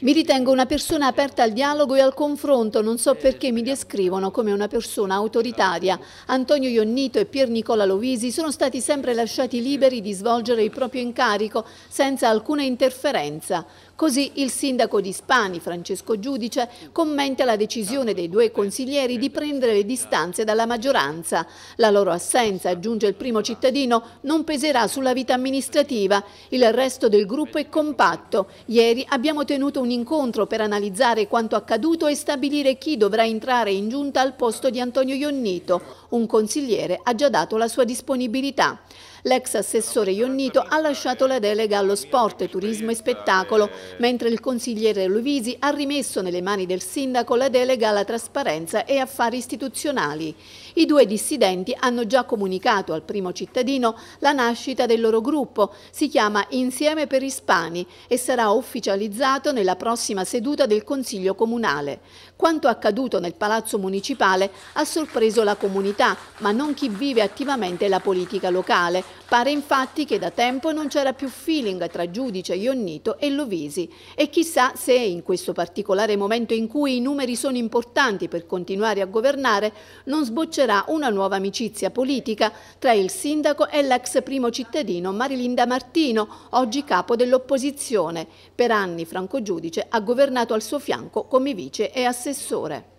Mi ritengo una persona aperta al dialogo e al confronto, non so eh, perché mi descrivono come una persona autoritaria. Antonio Ionnito e Pier Nicola Lovisi sono stati sempre lasciati liberi di svolgere il proprio incarico senza alcuna interferenza. Così il sindaco di Spani, Francesco Giudice, commenta la decisione dei due consiglieri di prendere le distanze dalla maggioranza. La loro assenza, aggiunge il primo cittadino, non peserà sulla vita amministrativa. Il resto del gruppo è compatto. Ieri abbiamo tenuto un incontro per analizzare quanto accaduto e stabilire chi dovrà entrare in giunta al posto di Antonio Ionnito. Un consigliere ha già dato la sua disponibilità l'ex assessore Ionnito ha lasciato la delega allo sport, turismo e spettacolo, mentre il consigliere Luvisi ha rimesso nelle mani del sindaco la delega alla trasparenza e affari istituzionali. I due dissidenti hanno già comunicato al primo cittadino la nascita del loro gruppo, si chiama Insieme per Ispani e sarà ufficializzato nella prossima seduta del Consiglio Comunale. Quanto accaduto nel Palazzo Municipale ha sorpreso la comunità, ma non chi vive attivamente la politica locale, Pare infatti che da tempo non c'era più feeling tra giudice Ionnito e Lovisi e chissà se in questo particolare momento in cui i numeri sono importanti per continuare a governare non sboccerà una nuova amicizia politica tra il sindaco e l'ex primo cittadino Marilinda Martino, oggi capo dell'opposizione. Per anni Franco Giudice ha governato al suo fianco come vice e assessore.